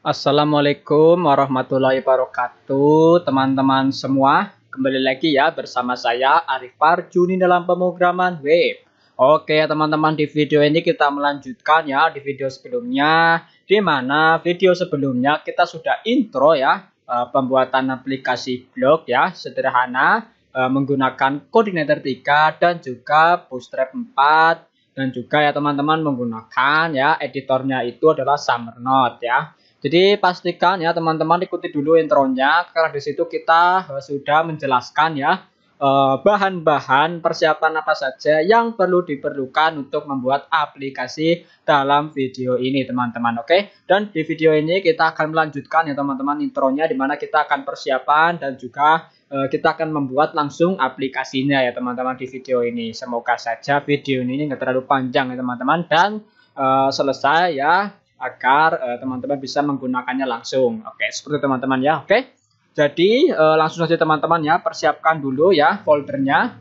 Assalamualaikum warahmatullahi wabarakatuh teman-teman semua kembali lagi ya bersama saya Arif Parjuni dalam pemrograman web Oke teman-teman di video ini kita melanjutkan ya di video sebelumnya di mana video sebelumnya kita sudah intro ya eh, pembuatan aplikasi blog ya sederhana eh, menggunakan koordinator 3 dan juga bootstrap 4 dan juga ya teman-teman menggunakan ya editornya itu adalah summer note ya jadi pastikan ya teman-teman ikuti dulu intronya karena di situ kita eh, sudah menjelaskan ya eh, bahan-bahan persiapan apa saja yang perlu diperlukan untuk membuat aplikasi dalam video ini teman-teman oke dan di video ini kita akan melanjutkan ya teman-teman intronya dimana kita akan persiapan dan juga eh, kita akan membuat langsung aplikasinya ya teman-teman di video ini semoga saja video ini nggak terlalu panjang ya teman-teman dan uh, selesai ya agar eh, teman-teman uh, bisa menggunakannya langsung. Oke, seperti teman-teman ya. Oke. Jadi uh, langsung saja teman-teman ya, persiapkan dulu ya foldernya.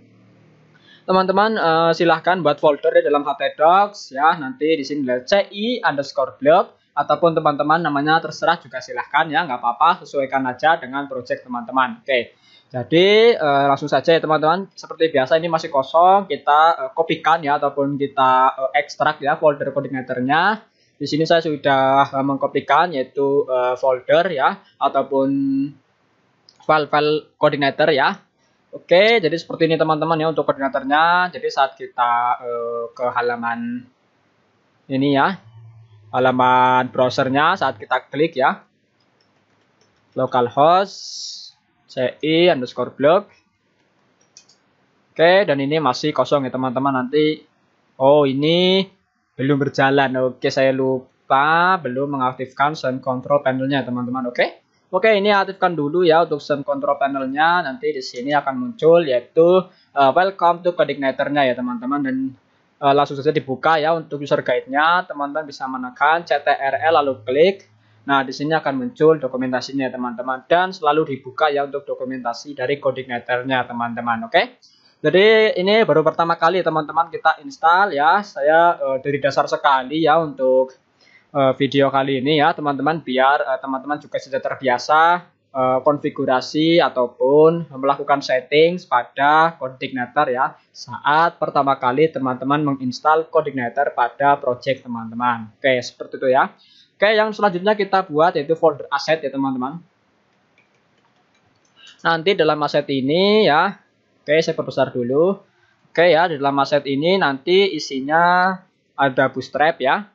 Teman-teman uh, silahkan buat folder di dalam docs ya. Nanti di sini CI underscore blog ataupun teman-teman namanya terserah juga silahkan ya nggak apa-apa sesuaikan aja dengan project teman-teman oke jadi eh, langsung saja ya teman-teman seperti biasa ini masih kosong kita eh, kopikan ya ataupun kita eh, ekstrak ya folder koordinatornya di sini saya sudah eh, mengkopikan yaitu uh, folder ya ataupun file-file koordinator ya. Oke, jadi seperti ini teman-teman ya untuk koordinatornya. Jadi saat kita uh, ke halaman ini ya, halaman browsernya saat kita klik ya, localhost ci underscore blog. Oke, dan ini masih kosong ya teman-teman nanti. Oh ini belum berjalan. Oke, saya lupa belum mengaktifkan sound control panelnya, teman-teman. Oke. Oke, ini aktifkan dulu ya untuk sound control panelnya. Nanti di sini akan muncul yaitu uh, welcome to coordinator-nya ya, teman-teman dan uh, langsung saja dibuka ya untuk user guide-nya. Teman-teman bisa menekan CTRL lalu klik. Nah, di sini akan muncul dokumentasinya teman-teman dan selalu dibuka ya untuk dokumentasi dari coordinator-nya teman-teman. Oke. Jadi ini baru pertama kali teman-teman kita install ya. Saya uh, dari dasar sekali ya untuk uh, video kali ini ya teman-teman biar eh, teman-teman juga sudah terbiasa uh, konfigurasi ataupun melakukan setting pada coordinator ya saat pertama kali teman-teman menginstal coordinator pada project teman-teman. Oke, seperti itu ya. Oke, yang selanjutnya kita buat yaitu folder aset ya teman-teman. Nanti dalam aset ini ya Oke, saya perbesar dulu. Oke ya, di dalam aset ini nanti isinya ada bootstrap ya.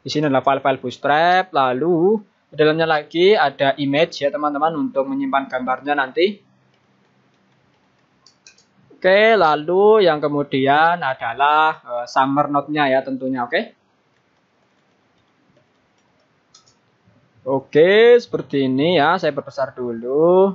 Di sini adalah file-file bootstrap, lalu di dalamnya lagi ada image ya teman-teman untuk menyimpan gambarnya nanti. Oke, lalu yang kemudian adalah uh, summer note-nya ya tentunya, oke. Oke, seperti ini ya, saya perbesar dulu.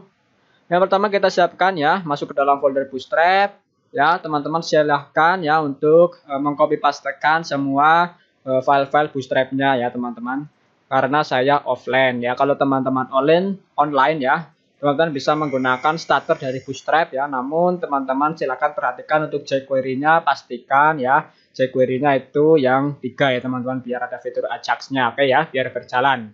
Yang pertama kita siapkan ya, masuk ke dalam folder Bootstrap. Ya, teman-teman silahkan ya untuk e, mengcopy pastekan semua eh, file-file Bootstrapnya ya teman-teman. Karena saya offline ya. Kalau teman-teman online, online ya, teman-teman bisa menggunakan starter dari Bootstrap ya. Namun teman-teman silahkan perhatikan untuk jQuery-nya pastikan ya jQuery-nya itu yang tiga ya teman-teman biar ada fitur Ajax-nya oke ya biar berjalan.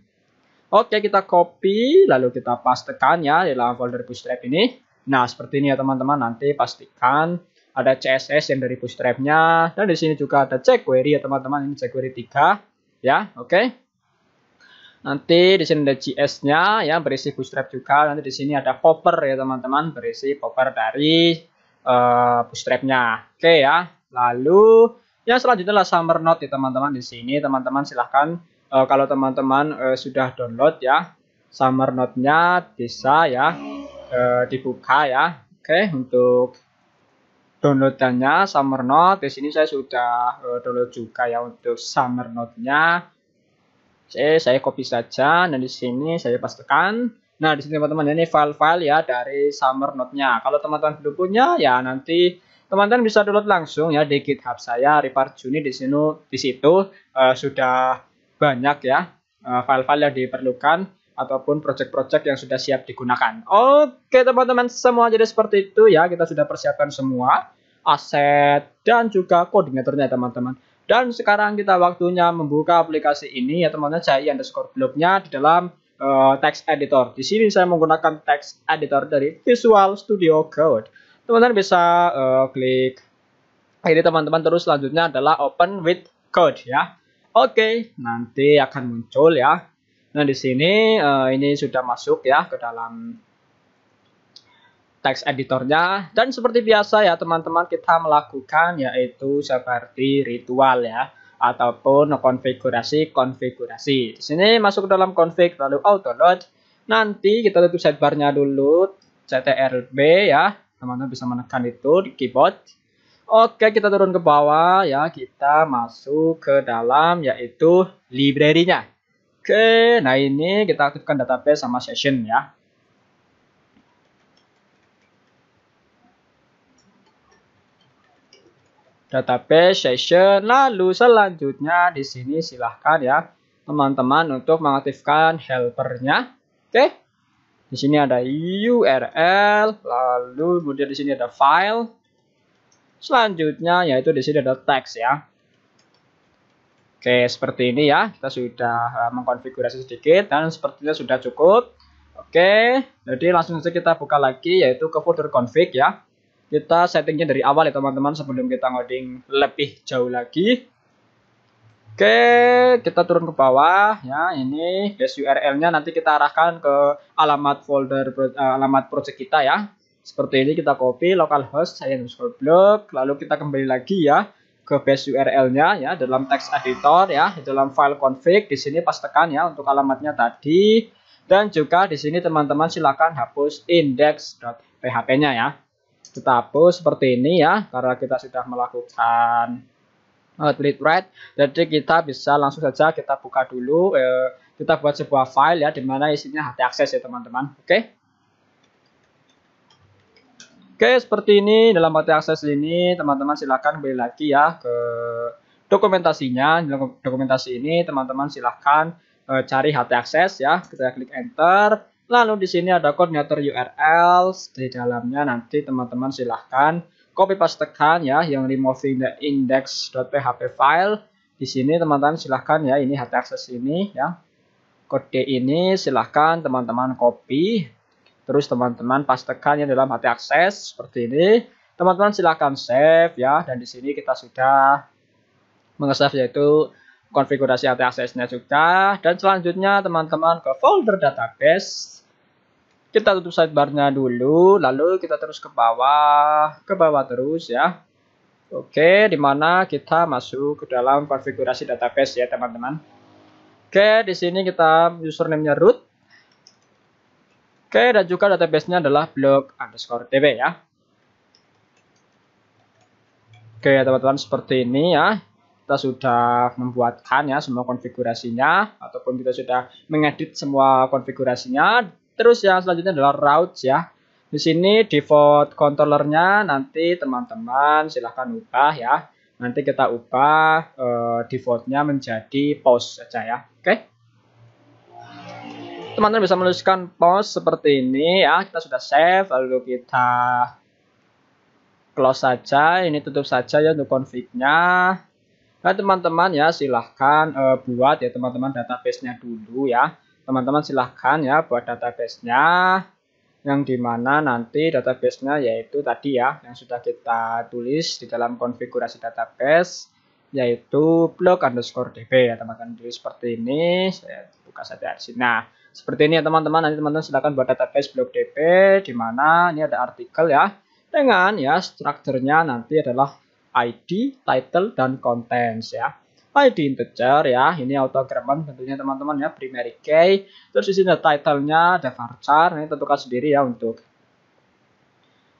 Oke, kita copy, lalu kita pastekan ya di dalam folder bootstrap ini. Nah, seperti ini ya teman-teman, nanti pastikan ada CSS yang dari bootstrapnya, dan di sini juga ada jQuery ya teman-teman, ini jQuery 3, ya, oke. Nanti di sini ada JS-nya ya berisi bootstrap juga. Nanti di sini ada popper ya teman-teman berisi popper dari uh, bootstrapnya. Oke ya. Lalu yang selanjutnya adalah summer note ya teman-teman di sini teman-teman silahkan uh, kalau teman-teman uh, sudah download ya summer note-nya bisa ya uh, dibuka ya. Oke, okay, untuk downloadannya summer note di sini saya sudah uh, download juga ya untuk summer note-nya. Saya saya copy saja dan di sini saya pastikan. Nah, di sini teman-teman ini file-file ya dari summer note-nya. Kalau teman-teman belum punya ya nanti teman-teman bisa download langsung ya di GitHub saya Ripar Juni di sini di situ uh, sudah banyak ya eh, file-file yang diperlukan ataupun project-project yang sudah siap digunakan. Oke teman-teman semua jadi seperti itu ya kita sudah persiapkan semua aset dan juga koordinatornya teman-teman. Dan sekarang kita waktunya membuka aplikasi ini ya teman-teman saya cari underscore blognya di dalam uh, text editor. Di sini saya menggunakan text editor dari Visual Studio Code. Teman-teman bisa uh, klik ini teman-teman terus selanjutnya adalah open with code ya. Oke, nanti akan muncul ya. Nah, di sini uh, ini sudah masuk ya ke dalam teks editornya dan seperti biasa ya teman-teman kita melakukan yaitu seperti ritual ya ataupun konfigurasi konfigurasi di sini masuk ke dalam config lalu auto load. nanti kita tutup sidebarnya dulu ctrl B ya teman-teman bisa menekan itu di keyboard Oke, kita turun ke bawah ya. Kita masuk ke dalam yaitu library-nya. Oke, nah ini kita aktifkan database sama session ya. Database session. Lalu selanjutnya di sini silahkan ya teman-teman untuk mengaktifkan helpernya. Oke. Di sini ada URL, lalu kemudian di sini ada file, Selanjutnya yaitu di sini ada teks ya. Oke, seperti ini ya. Kita sudah eh, mengkonfigurasi sedikit dan sepertinya sudah cukup. Oke, jadi langsung saja kita buka lagi yaitu ke folder config ya. Kita settingnya dari awal ya teman-teman sebelum kita ngoding lebih jauh lagi. Oke, kita turun ke bawah ya. Ini base URL-nya nanti kita arahkan ke alamat folder eh, alamat project kita ya. Seperti ini kita copy localhost saya underscore blog, lalu kita kembali lagi ya ke base URL-nya ya dalam text editor ya, di dalam file config di sini pas tekan ya untuk alamatnya tadi dan juga di sini teman-teman silakan hapus index.php-nya ya. Kita hapus seperti ini ya karena kita sudah melakukan uh, delete write. Jadi kita bisa langsung saja kita buka dulu eh, kita buat sebuah file ya dimana isinya hati ya teman-teman. Oke. Okay? Oke, seperti ini dalam materi akses ini teman-teman silahkan kembali lagi ya ke dokumentasinya. dokumentasi ini teman-teman silahkan e, cari HT akses ya. Kita klik enter. Lalu di sini ada koordinator URL di dalamnya nanti teman-teman silahkan copy pastekan ya yang removing the index.php file. Di sini teman-teman silahkan ya ini HT akses ini ya. Kode ini silahkan teman-teman copy Terus teman-teman pastikan yang dalam hati akses seperti ini. Teman-teman silahkan save ya. Dan di sini kita sudah mengesave yaitu konfigurasi hati aksesnya juga. Dan selanjutnya teman-teman ke folder database. Kita tutup sidebarnya dulu, lalu kita terus ke bawah, ke bawah terus ya. Oke, dimana kita masuk ke dalam konfigurasi database ya teman-teman. Oke, di sini kita username-nya root, Oke, dan juga database-nya adalah blog underscore db ya. Oke, teman-teman seperti ini ya. Kita sudah membuatkan ya semua konfigurasinya ataupun kita sudah mengedit semua konfigurasinya. Terus yang selanjutnya adalah routes ya. Di sini default controller-nya nanti teman-teman silahkan ubah ya. Nanti kita ubah eh, default-nya menjadi post saja ya. Oke teman-teman bisa menuliskan post seperti ini ya. Kita sudah save lalu kita close saja. Ini tutup saja ya untuk config-nya. Nah, teman-teman ya silahkan uh, buat ya teman-teman database-nya dulu ya. Teman-teman silahkan ya buat database-nya yang dimana nanti database-nya yaitu tadi ya yang sudah kita tulis di dalam konfigurasi database yaitu blog underscore db ya teman-teman tulis seperti ini saya buka saja nah seperti ini ya teman-teman, nanti teman-teman silahkan buat database blog DP di mana ini ada artikel ya dengan ya strukturnya nanti adalah ID, title dan contents ya. ID integer ya, ini auto increment tentunya teman-teman ya primary key. Terus di sini ada title ada varchar, ini tentukan sendiri ya untuk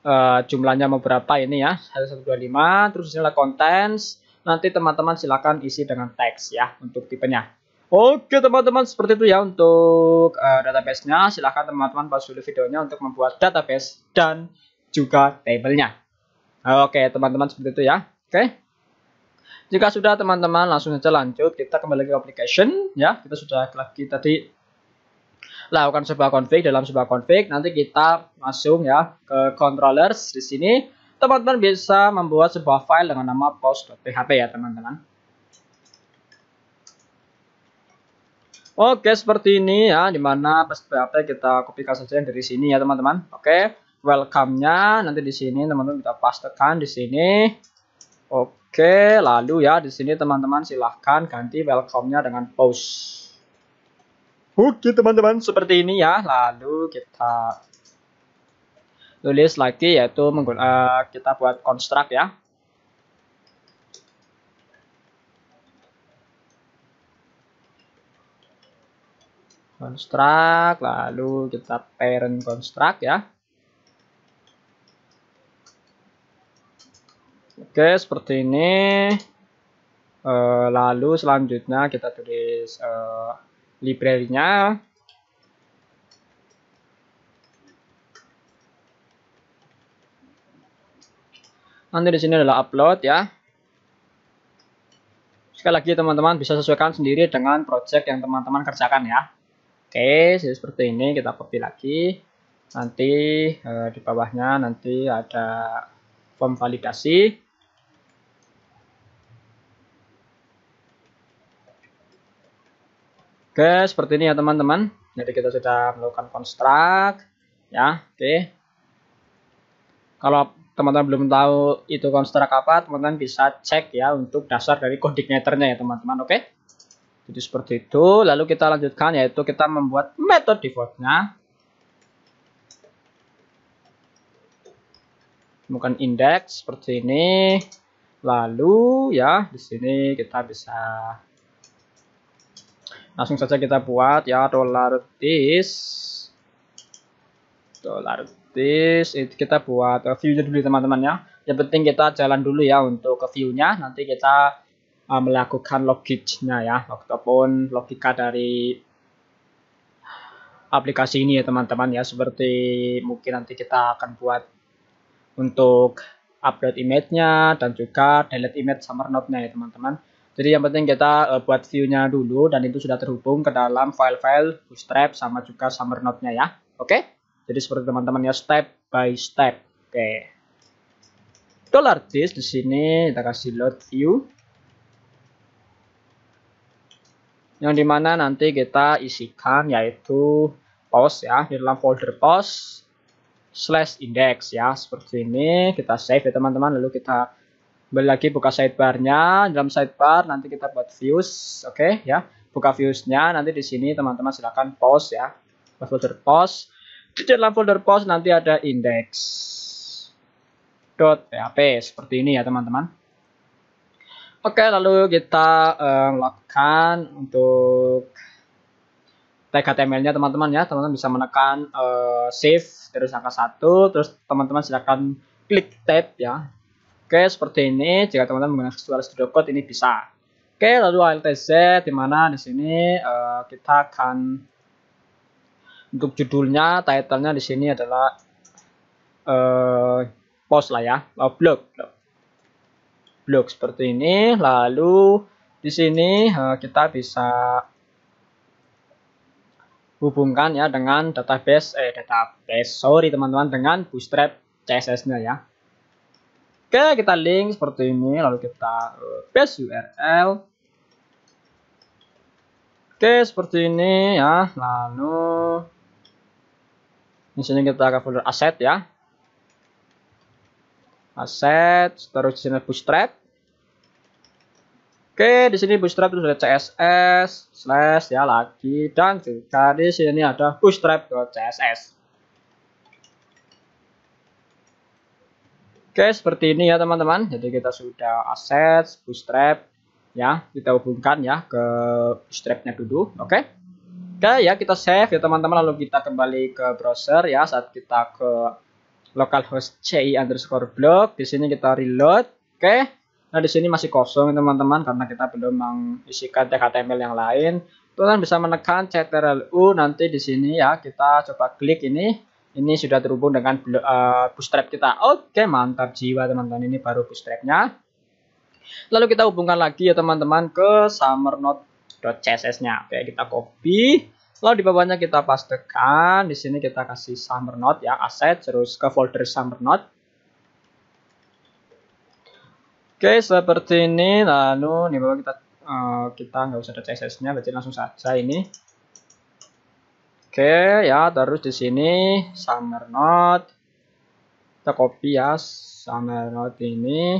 uh, jumlahnya mau berapa ini ya. 1125, terus di sini ada contents. Nanti teman-teman silahkan isi dengan teks ya untuk tipenya. Oke teman-teman seperti itu ya untuk uh, database-nya silahkan teman-teman pause dulu videonya untuk membuat database dan juga tablenya Oke teman-teman seperti itu ya Oke jika sudah teman-teman langsung saja lanjut kita kembali ke application ya kita sudah lagi tadi lakukan sebuah config dalam sebuah config nanti kita langsung ya ke controllers di sini teman-teman bisa membuat sebuah file dengan nama post.php ya teman-teman Oke, seperti ini ya, dimana PHP kita kopikan saja dari sini ya teman-teman. Oke, welcome-nya nanti di sini teman-teman kita pastekan di sini. Oke, lalu ya di sini teman-teman silahkan ganti welcome-nya dengan post. Oke teman-teman, seperti ini ya. Lalu kita tulis lagi yaitu menggunakan eh, kita buat construct ya. construct lalu kita parent construct ya oke seperti ini e, lalu selanjutnya kita tulis e, library-nya nanti di sini adalah upload ya sekali lagi teman-teman bisa sesuaikan sendiri dengan project yang teman-teman kerjakan ya Oke, jadi seperti ini kita copy lagi. Nanti uh, di bawahnya nanti ada form validasi. Oke, seperti ini ya teman-teman. Jadi kita sudah melakukan construct ya. Oke. Kalau teman-teman belum tahu itu construct apa, teman-teman bisa cek ya untuk dasar dari kode ya teman-teman, oke? Jadi seperti itu. Lalu kita lanjutkan yaitu kita membuat metode defaultnya. Temukan index seperti ini. Lalu ya di sini kita bisa langsung saja kita buat ya dollar this dollar this itu kita buat eh, view dulu teman-teman ya. Yang penting kita jalan dulu ya untuk ke view-nya. Nanti kita uh, melakukan logiknya ya ataupun logika dari aplikasi ini ya teman-teman ya seperti mungkin nanti kita akan buat untuk upload image-nya dan juga delete image summer note-nya ya teman-teman. Jadi yang penting kita uh, buat view-nya dulu dan itu sudah terhubung ke dalam file-file bootstrap sama juga summer note-nya ya. Oke? Okay? Jadi seperti teman-teman ya step by step. Oke. Okay. Dollar this di sini kita kasih load view. yang dimana nanti kita isikan yaitu post ya di dalam folder post slash index ya seperti ini kita save ya teman-teman lalu kita kembali lagi buka sidebarnya dalam sidebar nanti kita buat views oke okay, ya buka viewsnya nanti di sini teman-teman silahkan post ya folder post di dalam folder post nanti ada index dot .php seperti ini ya teman-teman Oke, lalu kita um, lakukan untuk tag HTML-nya teman-teman ya. Teman-teman bisa menekan uh, save terus angka 1 terus teman-teman silakan klik tab ya. Oke, seperti ini jika teman-teman menggunakan suara Studio Code ini bisa. Oke, lalu ALTZ di mana di sini uh, kita akan untuk judulnya, title-nya di sini adalah uh, post lah ya, uh, blog, blog blok seperti ini. Lalu di sini eh, kita bisa hubungkan ya dengan database eh database sorry teman-teman dengan bootstrap CSS-nya ya. Oke, kita link seperti ini lalu kita eh, paste URL. Oke, seperti ini ya. Lalu di sini kita ke folder aset ya. Aset, terus di sini bootstrap. Oke, di sini bootstrap itu ada CSS slash ya lagi dan juga di sini ada Bootstrap CSS. Oke, seperti ini ya teman-teman. Jadi kita sudah aset bootstrap ya, kita hubungkan ya ke bootstrapnya dulu, oke? Oke ya, kita save ya teman-teman lalu kita kembali ke browser ya saat kita ke localhost ci underscore blog di sini kita reload oke Nah di sini masih kosong teman-teman karena kita belum mengisikan tag HTML yang lain. Teman teman bisa menekan CTRL-U nanti di sini ya kita coba klik ini. Ini sudah terhubung dengan uh, bootstrap kita. Oke mantap jiwa teman-teman ini baru bootstrapnya. Lalu kita hubungkan lagi ya teman-teman ke summernotecss nya Oke kita copy. Lalu di bawahnya kita pastekan. Di sini kita kasih summernote ya aset terus ke folder summernote Oke, seperti ini. Lalu di bawah kita uh, kita nggak usah ada CSS-nya, berarti langsung saja ini. Oke, ya. Terus di sini summer note. Kita copy ya summer note ini.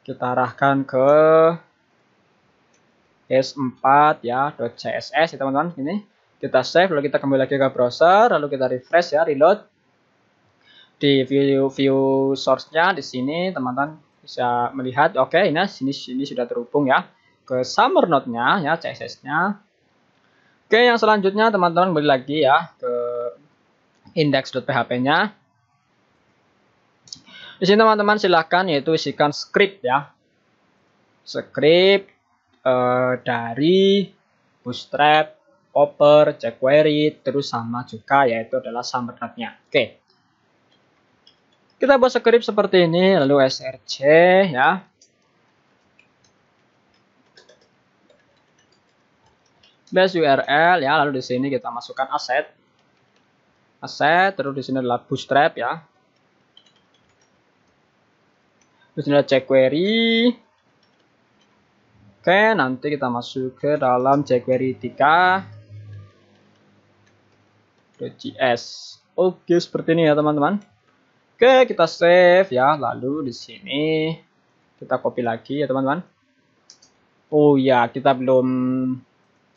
Kita arahkan ke S4 ya .css ya teman-teman. Ini kita save, lalu kita kembali lagi ke browser, lalu kita refresh ya, reload di view view source-nya di sini teman-teman bisa melihat oke okay, ini sini sini sudah terhubung ya ke summer note nya ya CSS-nya. Oke, yang selanjutnya teman-teman beli lagi ya ke index.php-nya. Di sini teman-teman silahkan yaitu isikan script ya. Script eh, dari bootstrap, popper, jQuery, terus sama juga yaitu adalah summer note nya Oke. Kita buat script seperti ini, lalu src ya. Base URL ya, lalu di sini kita masukkan aset. Aset, terus di sini adalah bootstrap ya. Terus ini ada jQuery. Oke, nanti kita masuk ke dalam jQuery 3. .js. Oke, seperti ini ya teman-teman. Oke, kita save ya. Lalu di sini kita copy lagi ya, teman-teman. Oh ya, kita belum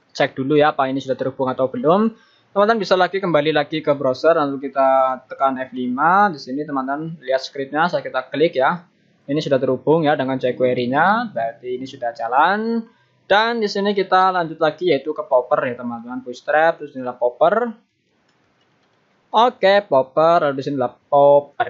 cek dulu ya apa ini sudah terhubung atau belum. Teman-teman bisa lagi kembali lagi ke browser lalu kita tekan F5 di sini teman-teman lihat scriptnya saya kita klik ya. Ini sudah terhubung ya dengan jQuery-nya. Berarti ini sudah jalan. Dan di sini kita lanjut lagi yaitu ke popper ya teman-teman. Bootstrap terus inilah popper. Oke, popper, lalu di adalah popper.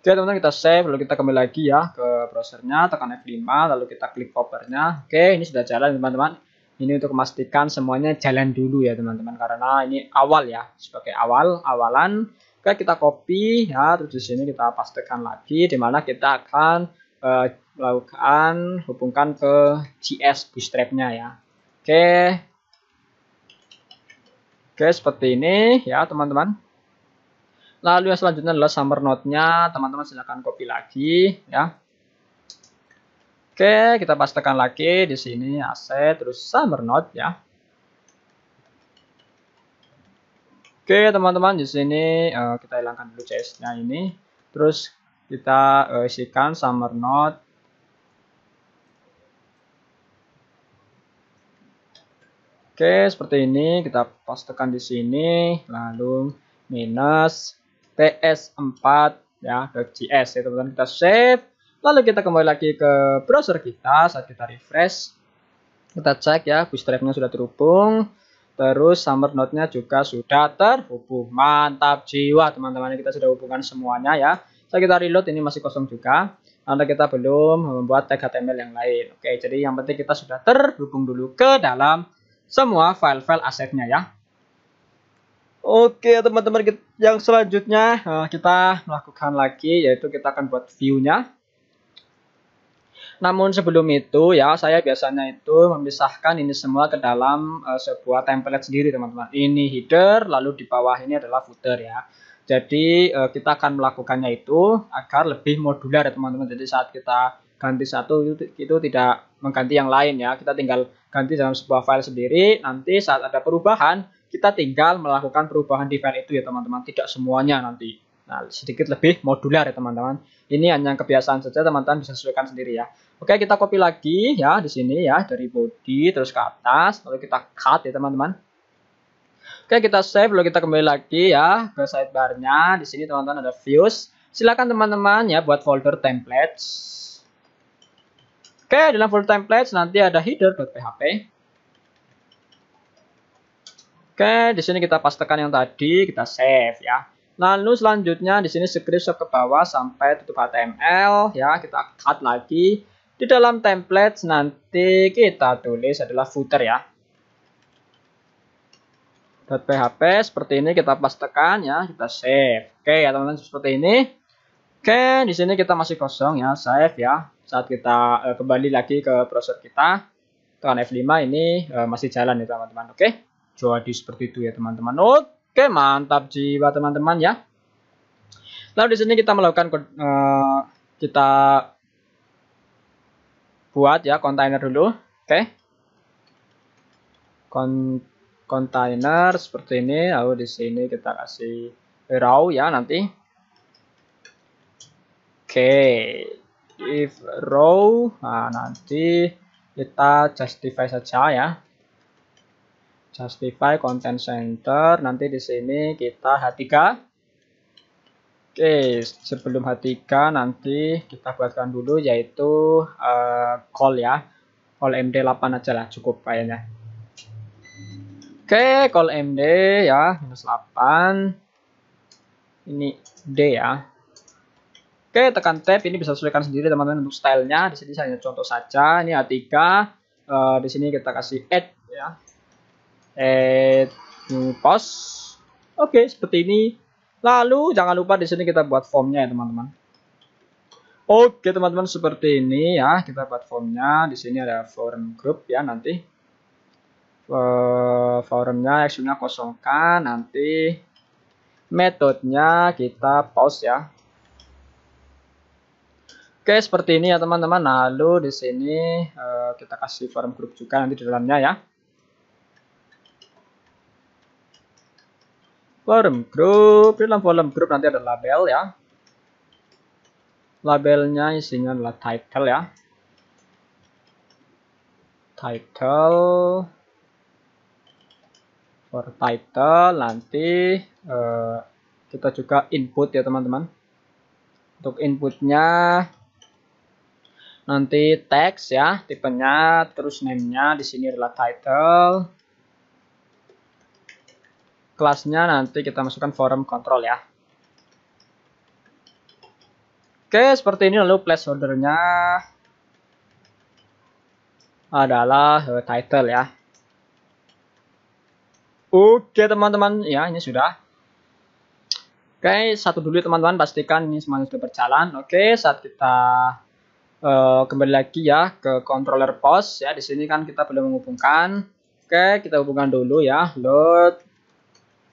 Oke teman-teman kita save, lalu kita kembali lagi ya ke browsernya, tekan F5, lalu kita klik poppernya. Oke, ini sudah jalan teman-teman. Ini untuk memastikan semuanya jalan dulu ya teman-teman, karena ini awal ya, sebagai awal, awalan. Oke, kita copy ya, terus di sini kita pastikan lagi, dimana kita akan uh, eh, melakukan hubungkan ke GS bootstrapnya ya. Oke, Oke, seperti ini ya teman-teman. Lalu yang selanjutnya adalah summer note-nya. Teman-teman silahkan copy lagi ya. Oke, kita pastikan lagi di sini aset terus summer note ya. Oke, teman-teman di sini eh, kita hilangkan dulu CS-nya ini. Terus kita eh, isikan summer note Oke, seperti ini kita pastekan di sini, lalu minus ps 4 ya .js ya teman-teman kita save lalu kita kembali lagi ke browser kita saat kita refresh kita cek ya bus drive-nya sudah terhubung terus summer note nya juga sudah terhubung mantap jiwa teman-teman kita sudah hubungkan semuanya ya saya kita reload ini masih kosong juga Anda kita belum membuat tag HTML yang lain oke jadi yang penting kita sudah terhubung dulu ke dalam semua file-file asetnya ya. Oke teman-teman yang selanjutnya eh, kita melakukan lagi yaitu kita akan buat view-nya. Namun sebelum itu ya saya biasanya itu memisahkan ini semua ke dalam uh, sebuah template sendiri teman-teman. Ini header lalu di bawah ini adalah footer ya. Jadi uh, kita akan melakukannya itu agar lebih modular ya teman-teman. Jadi saat kita ganti satu itu, itu tidak mengganti yang lain ya. Kita tinggal ganti dalam sebuah file sendiri. Nanti saat ada perubahan, kita tinggal melakukan perubahan di file itu ya teman-teman. Tidak semuanya nanti. Nah, sedikit lebih modular ya teman-teman. Ini hanya kebiasaan saja teman-teman bisa sesuaikan sendiri ya. Oke, kita copy lagi ya di sini ya dari body terus ke atas, lalu kita cut ya teman-teman. Oke, kita save lalu kita kembali lagi ya ke sidebarnya. Di sini teman-teman ada views. Silakan teman-teman ya buat folder templates Oke, dalam folder templates nanti ada header.php. Oke, di sini kita pastekan yang tadi, kita save ya. Lalu selanjutnya di sini script save ke bawah sampai tutup HTML ya, kita cut lagi. Di dalam templates nanti kita tulis adalah footer ya. .php seperti ini kita pastekan ya, kita save. Oke ya teman-teman seperti ini. Oke, di sini kita masih kosong ya, save ya saat kita uh, kembali lagi ke browser kita tekan F5 ini uh, masih jalan ya teman-teman oke jadi seperti itu ya teman-teman oke mantap jiwa teman-teman ya lalu di sini kita melakukan uh, kita buat ya container dulu oke Kon kontainer seperti ini lalu di sini kita kasih raw ya nanti Oke, okay if row nah nanti kita justify saja ya justify content center nanti di sini kita H3 oke sebelum H3 nanti kita buatkan dulu yaitu uh, call ya call MD8 aja lah cukup kayaknya oke call MD ya minus 8 ini D ya Oke, tekan tab ini bisa sesuaikan sendiri teman-teman untuk stylenya. Di sini saya contoh saja. Ini a Uh, di sini kita kasih add ya. Add new post. Oke, seperti ini. Lalu jangan lupa di sini kita buat formnya ya teman-teman. Oke teman-teman seperti ini ya kita buat formnya. Di sini ada forum group ya nanti. Uh, forumnya actionnya kosongkan nanti metodenya kita post ya Oke, seperti ini ya teman-teman. Lalu nah, di sini uh, kita kasih form grup juga nanti di dalamnya ya. Form grup, di dalam form grup nanti ada label ya. Labelnya isinya adalah title ya. Title for title nanti uh, kita juga input ya teman-teman. Untuk inputnya nanti teks ya tipenya terus namenya di sini adalah title kelasnya nanti kita masukkan forum control ya oke seperti ini lalu placeholdernya adalah eh, title ya oke teman-teman ya ini sudah oke satu dulu teman-teman pastikan ini semuanya sudah berjalan oke saat kita Eh, kembali lagi ya ke controller pos ya di sini kan kita belum menghubungkan oke kita hubungkan dulu ya load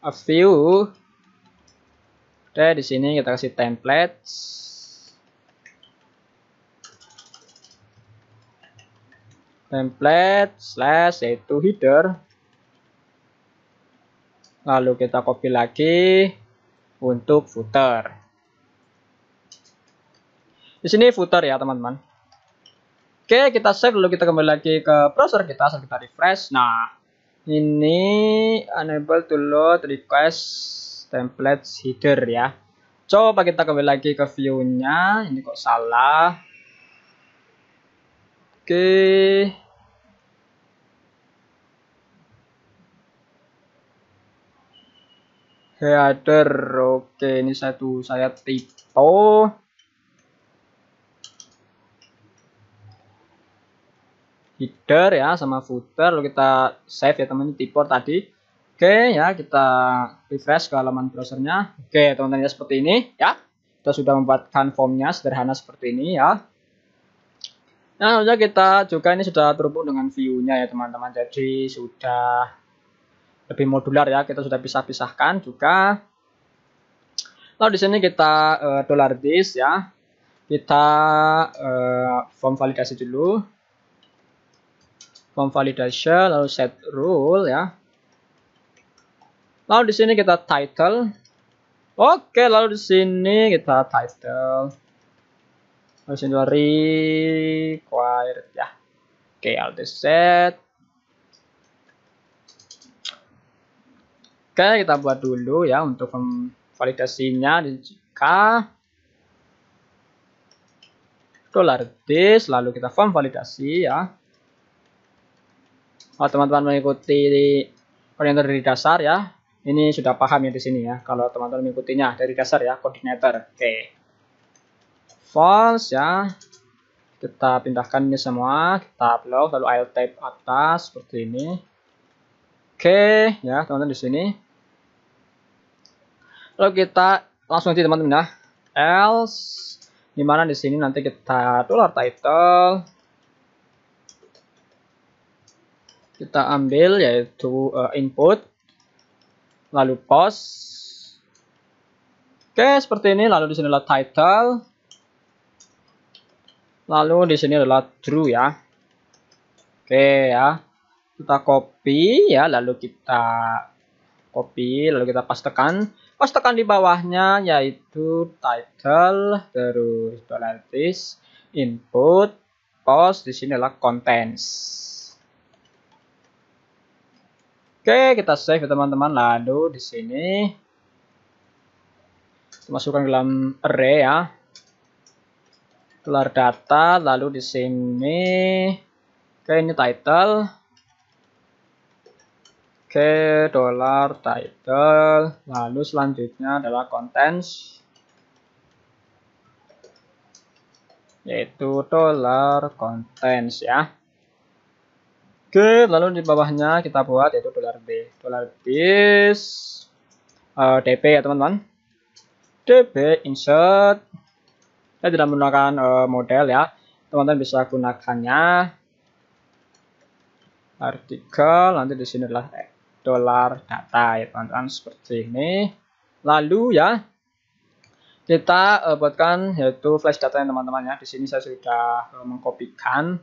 a view oke di sini kita kasih template template slash yaitu header lalu kita copy lagi untuk footer di sini footer ya teman-teman. Oke, kita save dulu kita kembali lagi ke browser kita, asal kita refresh. Nah, ini enable to load request template header ya. Coba kita kembali lagi ke view-nya. Ini kok salah. Oke. header oke ini satu saya tipe header ya sama footer lalu kita save ya teman-teman tipe tadi oke ya kita refresh ke halaman browsernya oke teman-teman ya seperti ini ya kita sudah membuatkan formnya sederhana seperti ini ya nah sudah kita juga ini sudah terhubung dengan view-nya ya teman-teman jadi sudah lebih modular ya kita sudah pisah-pisahkan juga lalu di sini kita uh, dollar this ya kita uh, form validasi dulu form validation, lalu set rule ya lalu di sini kita title oke lalu di sini kita title lalu sini required ya oke alt set oke kita buat dulu ya untuk validasinya di jika dollar this lalu kita form validasi ya kalau oh, teman-teman mengikuti orientasi dari dasar ya, ini sudah paham ya di sini ya. Kalau teman-teman mengikutinya dari dasar ya, koordinator. Oke. Okay. False ya. Kita pindahkan ini semua, kita upload lalu I'll type atas seperti ini. Oke, ya teman-teman di sini. Lalu kita langsung aja teman-teman ya. Else dimana di sini nanti kita tular title kita ambil yaitu uh, input lalu post Oke, seperti ini. Lalu di sini adalah title. Lalu di sini adalah true ya. Oke ya. Kita copy ya, lalu kita copy, lalu kita pastekan. Pastekan di bawahnya yaitu title, terus dolar input, post di sini adalah contents. Oke, kita save ya teman-teman. Lalu di sini kita masukkan dalam array ya. Keluar data, lalu di sini Oke, ini title. Oke, dollar title. Lalu selanjutnya adalah contents yaitu dollar contents ya. Oke, lalu di bawahnya kita buat yaitu dolar B. Dolar B uh, eh, DP ya teman-teman. DP insert. Saya tidak menggunakan uh, model ya. Teman-teman bisa gunakannya artikel nanti di sini adalah dolar data ya teman-teman seperti ini. Lalu ya kita uh, buatkan yaitu flash data yang teman-teman ya. Di sini saya sudah uh, mengkopikan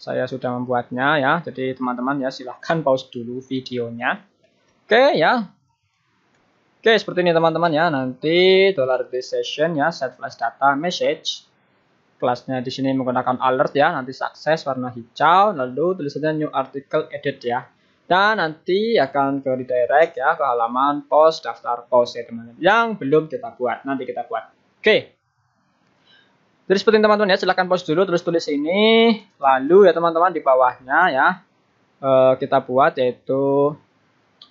saya sudah membuatnya ya. Jadi teman-teman ya silahkan pause dulu videonya. Oke ya. Oke seperti ini teman-teman ya. Nanti dollar session ya set flash data message. Kelasnya di sini menggunakan alert ya. Nanti sukses warna hijau. Lalu tulisannya new article edit ya. Dan nanti akan ke redirect ya ke halaman post daftar post ya teman-teman. Yang belum kita buat nanti kita buat. Oke. Jadi seperti teman-teman ya, silahkan pause dulu terus tulis ini, lalu ya teman-teman di bawahnya ya eh, kita buat yaitu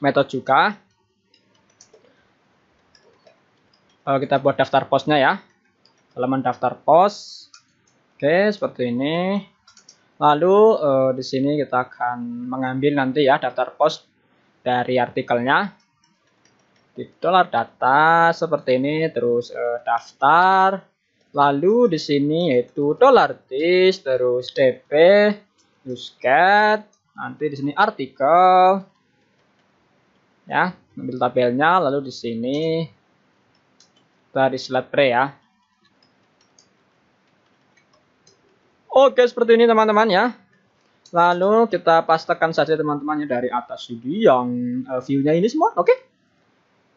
metode juga. Eh, kita buat daftar posnya ya, halaman daftar pos. Oke seperti ini. Lalu eh, di sini kita akan mengambil nanti ya daftar pos dari artikelnya. Di data seperti ini, terus daftar Lalu di sini yaitu dollar this, terus DP, terus cat, nanti di sini artikel. Ya, ambil tabelnya lalu di sini dari slide pre ya. Oke, seperti ini teman-teman ya. Lalu kita pastekan saja teman-temannya dari atas video yang uh, view-nya ini semua. Oke. Okay?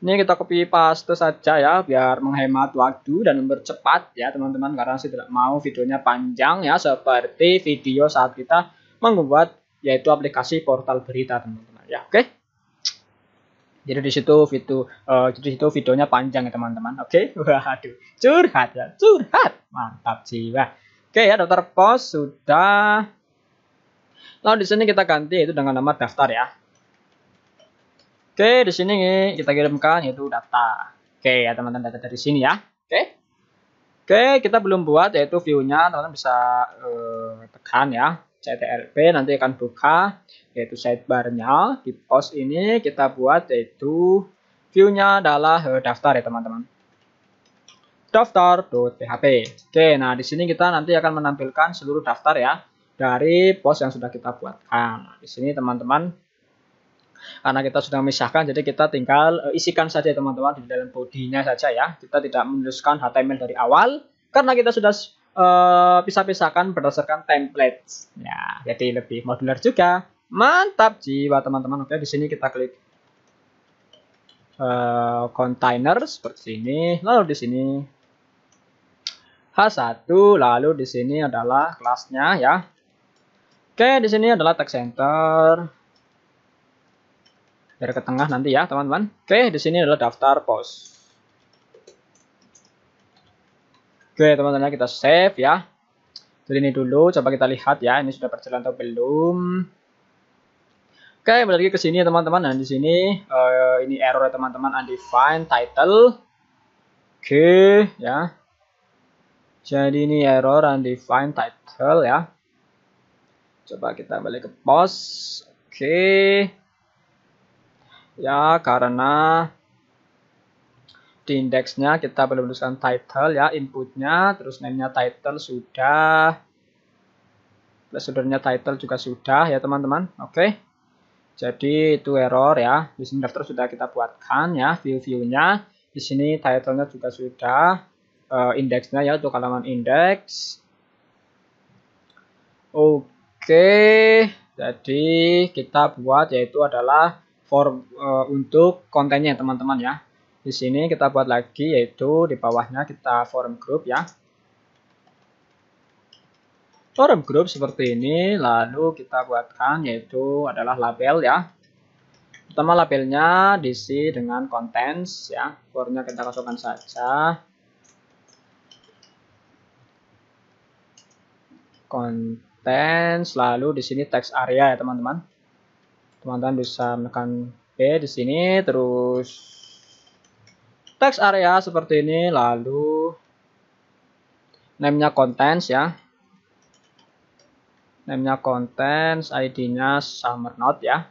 Ini kita copy paste saja ya biar menghemat waktu dan mempercepat ya teman-teman karena saya tidak mau videonya panjang ya seperti video saat kita membuat yaitu aplikasi portal berita teman-teman ya oke. Okay? Jadi di situ video uh, jadi situ videonya panjang ya teman-teman. Oke. Okay? Waduh, curhat ya, curhat. Mantap jiwa. Oke ya dokter pos sudah Lalu di sini kita ganti itu dengan nama daftar ya. Oke, di sini nih kita kirimkan yaitu data. Oke ya teman-teman data dari sini ya. Oke. Oke, kita belum buat yaitu view-nya, teman-teman bisa uh, tekan ya. CTRP nanti akan buka yaitu sidebar-nya. Di post ini kita buat yaitu view-nya adalah uh, daftar ya teman-teman. daftar.php. Oke, nah di sini kita nanti akan menampilkan seluruh daftar ya dari post yang sudah kita buatkan. Nah, di sini teman-teman karena kita sudah memisahkan jadi kita tinggal eh, isikan saja teman-teman di dalam bodinya saja ya kita tidak menuliskan HTML dari awal karena kita sudah eh, pisah-pisahkan berdasarkan template ya jadi lebih modular juga mantap jiwa teman-teman oke di sini kita klik uh, container seperti ini lalu di sini H1 lalu di sini adalah kelasnya ya Oke, di sini adalah text center biar ke tengah nanti ya teman-teman. Oke, di sini adalah daftar pos. Oke teman-teman kita save ya. Jadi ini dulu coba kita lihat ya ini sudah berjalan atau belum. Oke balik lagi ke sini ya teman-teman. Nah di sini uh, ini error ya teman-teman undefined title. Oke ya. Jadi ini error undefined title ya. Coba kita balik ke post. Oke ya karena di indeksnya kita perlu menuliskan title ya inputnya terus name title sudah placeholdernya title juga sudah ya teman-teman oke jadi itu error ya di sini daftar sudah kita buatkan ya view-viewnya di sini titlenya juga sudah uh, indeksnya ya untuk halaman indeks oke jadi kita buat yaitu adalah for uh, untuk kontennya teman-teman ya. Di sini kita buat lagi yaitu di bawahnya kita forum group ya. Forum group seperti ini lalu kita buatkan yaitu adalah label ya. Pertama labelnya diisi dengan contents ya. Formnya kita kosongkan saja. Contents lalu di sini text area ya teman-teman teman-teman bisa menekan P di sini terus teks area seperti ini lalu namenya contents ya namenya contents ID-nya summer note ya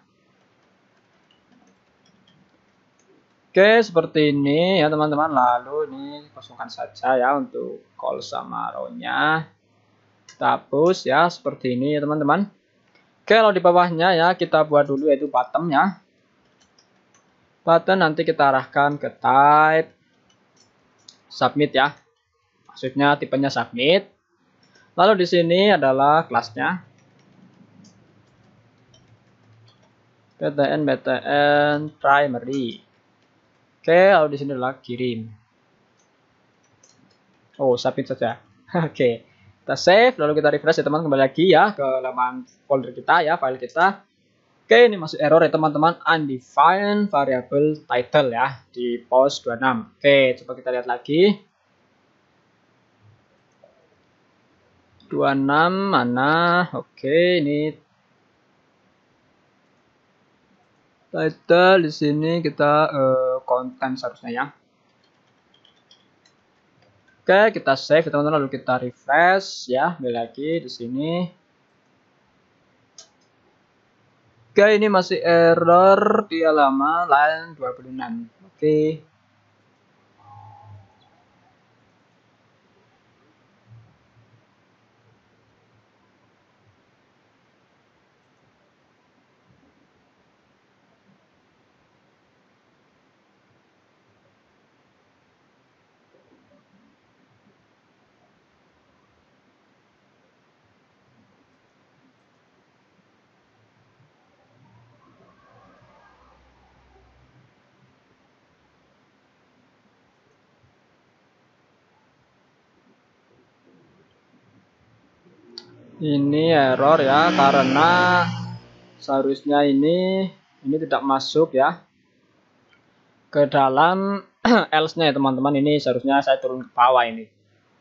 Oke seperti ini ya teman-teman lalu ini kosongkan saja ya untuk call sama row-nya kita hapus ya seperti ini ya teman-teman Oke, kalau di bawahnya ya kita buat dulu yaitu bottomnya. Button nanti kita arahkan ke type submit ya. Maksudnya tipenya submit. Lalu di sini adalah kelasnya. BTN BTN primary. Oke, lalu di sini adalah kirim. Oh, submit saja. Oke kita save lalu kita refresh ya teman kembali lagi ya ke laman folder kita ya file kita oke ini masuk error ya teman-teman undefined variable title ya di post 26 oke coba kita lihat lagi 26 mana oke ini title di sini kita konten eh, uh, seharusnya ya Oke, kita save ya, teman-teman lalu kita refresh ya, ambil lagi di sini. Oke, ini masih error di halaman line 26. Oke. ini error ya karena seharusnya ini ini tidak masuk ya ke dalam else-nya ya teman-teman ini seharusnya saya turun ke bawah ini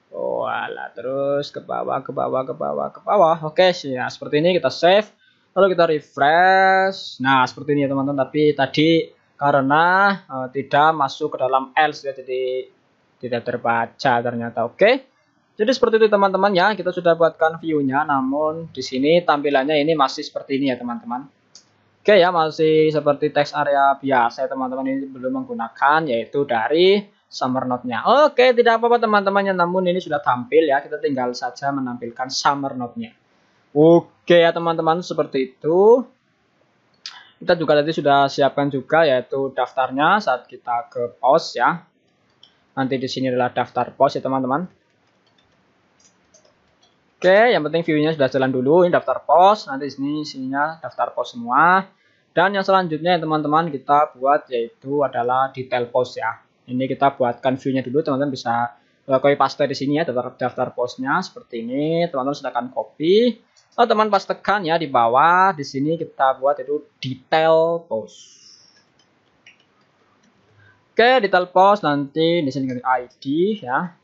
Oh oh, terus ke bawah, ke bawah, ke bawah, ke bawah. Oke, ya seperti ini kita save, lalu kita refresh. Nah, seperti ini ya teman-teman. Tapi tadi karena uh, tidak masuk ke dalam else ya, jadi tidak terbaca ternyata. Oke. Jadi seperti itu teman-teman ya, kita sudah buatkan view-nya, namun di sini tampilannya ini masih seperti ini ya teman-teman. Oke ya, masih seperti teks area biasa teman-teman ini belum menggunakan, yaitu dari summer note-nya. Oke, tidak apa-apa teman-teman, ya, namun ini sudah tampil ya, kita tinggal saja menampilkan summer note-nya. Oke ya teman-teman, seperti itu. Kita juga tadi sudah siapkan juga yaitu daftarnya saat kita ke pos ya. Nanti di sini adalah daftar pos ya teman-teman. Oke, yang penting view-nya sudah jalan dulu. Ini daftar pos, nanti sini sininya daftar pos semua. Dan yang selanjutnya teman-teman kita buat yaitu adalah detail pos ya. Ini kita buatkan view-nya dulu, teman-teman bisa eh, copy paste di sini ya daftar daftar posnya seperti ini. Teman-teman silahkan copy. Oh, teman pastekan ya di bawah di sini kita buat itu detail post. Oke, detail post nanti di sini ID ya.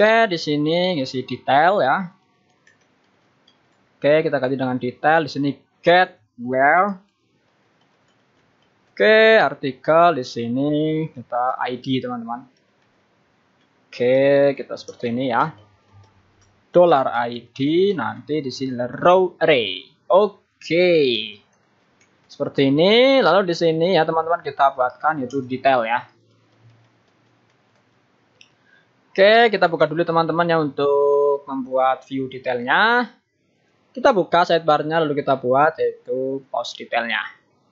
Oke, di sini ngisi detail ya. Oke, kita ganti dengan detail. Di sini get where. Oke, artikel di sini kita ID teman-teman. Oke, kita seperti ini ya. Dollar ID nanti di sini row array. Oke. Seperti ini, lalu di sini ya teman-teman kita buatkan yaitu detail ya. Oke, kita buka dulu teman-teman ya untuk membuat view detailnya. Kita buka sidebarnya lalu kita buat yaitu post detailnya.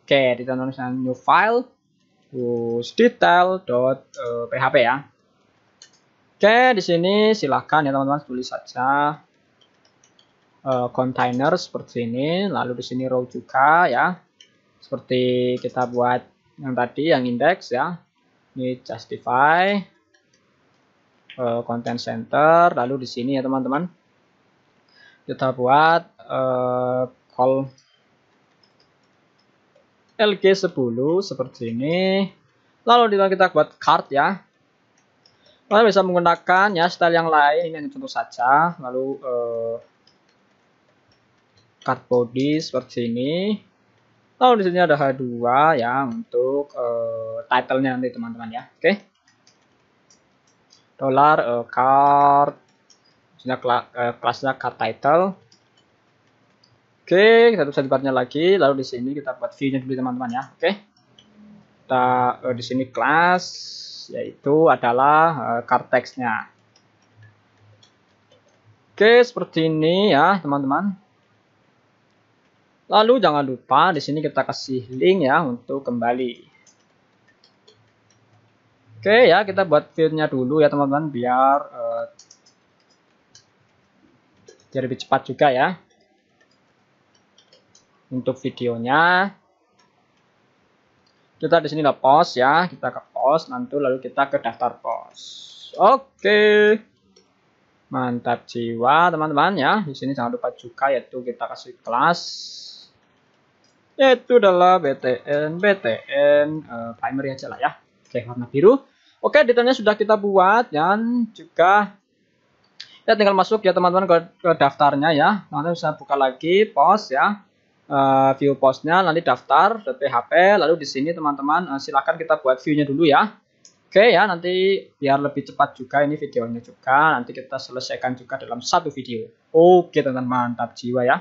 Oke, di tulisan new file post detail .php eh, ya. Oke, di sini silahkan ya teman-teman tulis saja uh, container seperti ini, lalu di sini row juga ya. Seperti kita buat yang tadi yang index ya. Ini justify konten eh, content center lalu di sini ya teman-teman kita buat uh, call LG10 seperti ini lalu di kita buat card ya Kalian bisa menggunakan ya style yang lain, ini hanya contoh saja. Lalu uh, card body seperti ini. Lalu di sini ada H2 ya untuk uh, title-nya nanti teman-teman ya. Oke. Okay dollar uh, card eh, kelasnya card title oke okay, kita tulis lagi lalu di sini kita buat view-nya dulu teman-teman ya oke kita uh, di sini kelas yaitu adalah uh, card text-nya oke seperti ini ya teman-teman lalu jangan lupa di sini kita kasih link ya untuk kembali Oke ya, kita buat fieldnya dulu ya teman-teman biar uh, biar lebih cepat juga ya. Untuk videonya kita di sini lah pause ya, kita ke pause nanti lalu kita ke daftar pause. Oke. Mantap jiwa teman-teman ya. Di sini jangan lupa juga yaitu kita kasih kelas yaitu adalah BTN BTN uh, eh, primary aja lah ya detail warna biru. Oke, detailnya sudah kita buat dan juga kita ya, tinggal masuk ya teman-teman ke, ke daftarnya ya. Nanti bisa buka lagi post ya. Uh, view postnya nanti daftar .php lalu di sini teman-teman uh, eh, silahkan kita buat viewnya dulu ya oke ya nanti biar lebih cepat juga ini videonya juga nanti kita selesaikan juga dalam satu video oke teman-teman mantap jiwa ya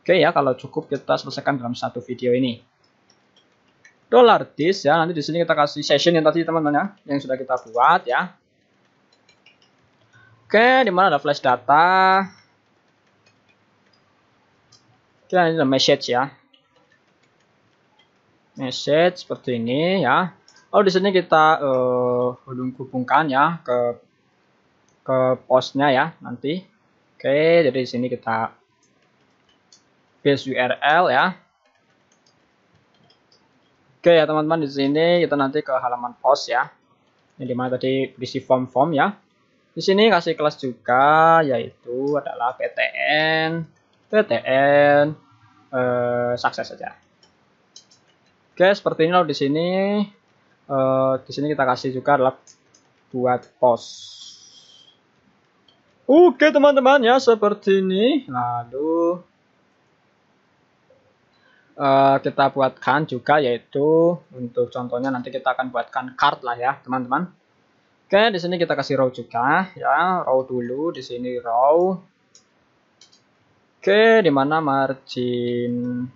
oke ya kalau cukup kita selesaikan dalam satu video ini dollar this ya. Nanti di sini kita kasih session yang tadi teman-teman ya, yang sudah kita buat ya. Oke, di mana ada flash data. Kita ada message ya. Message seperti ini ya. Oh di sini kita uh, hubungkan ya ke ke postnya ya nanti. Oke, jadi di sini kita base URL ya. Oke ya teman-teman di sini kita nanti ke halaman pos ya. Ini dimana tadi berisi form-form ya. Di sini kasih kelas juga yaitu adalah PTN, PTN, eh, sukses saja. Oke seperti ini loh di sini. Eh, di sini kita kasih juga adalah buat pos. Oke teman-teman ya seperti ini. Lalu Eh, kita buatkan juga yaitu untuk contohnya nanti kita akan buatkan card lah ya teman-teman. Oke, di sini kita kasih row juga ya, row dulu di sini row. Oke, di mana margin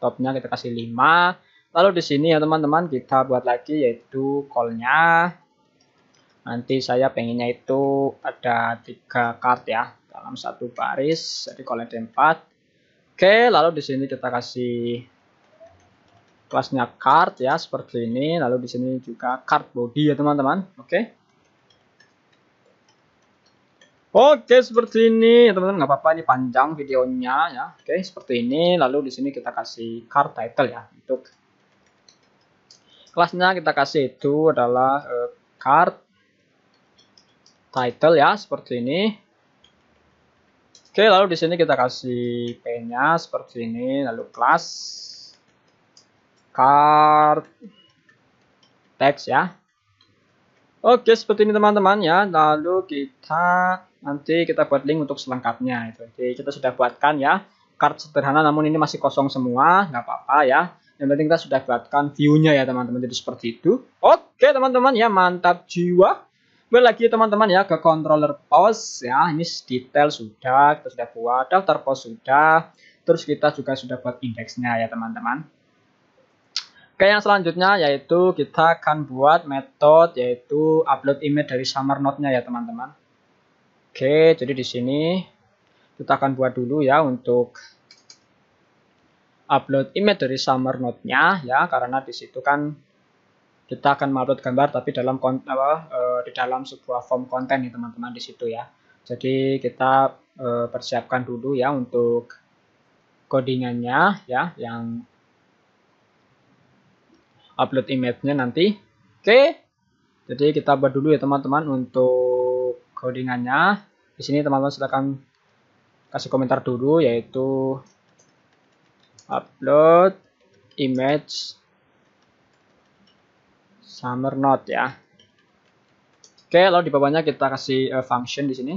topnya kita kasih 5. Lalu di sini ya teman-teman kita buat lagi yaitu callnya. Nanti saya pengennya itu ada tiga card ya dalam satu baris, jadi kolom tempat. Oke, lalu di sini kita kasih kelasnya card ya seperti ini. Lalu di sini juga card body ya teman-teman. Oke. Oke, seperti ini teman-teman nggak apa-apa ini panjang videonya ya. Oke, seperti ini. Lalu di sini kita kasih card title ya untuk kelasnya kita kasih itu adalah uh, card title ya seperti ini. Oke, lalu di sini kita kasih P-nya seperti ini, lalu kelas card text ya. Oke, seperti ini teman-teman ya. Lalu kita nanti kita buat link untuk selengkapnya itu. Jadi kita sudah buatkan ya card sederhana namun ini masih kosong semua, nggak apa-apa ya. Yang penting kita sudah buatkan view-nya ya teman-teman. Jadi seperti itu. Oke, teman-teman ya, mantap jiwa. Kembali lagi teman-teman ya ke controller pos ya. Ini detail sudah, kita sudah buat daftar pos sudah. Terus kita juga sudah buat indeksnya ya teman-teman. Oke, yang selanjutnya yaitu kita akan buat metode yaitu upload image dari summer note nya ya teman-teman. Oke, jadi di sini kita akan buat dulu ya untuk upload image dari summer note nya ya karena di situ kan kita akan upload gambar tapi dalam apa, uh, Eh, di dalam sebuah form konten nih teman-teman di situ ya. Jadi kita e, persiapkan dulu ya untuk codingannya ya yang upload image-nya nanti. Oke. Jadi kita buat dulu ya teman-teman untuk codingannya. Di sini teman-teman silakan kasih komentar dulu yaitu upload image summer note ya Oke, lalu di bawahnya kita kasih uh, function di sini.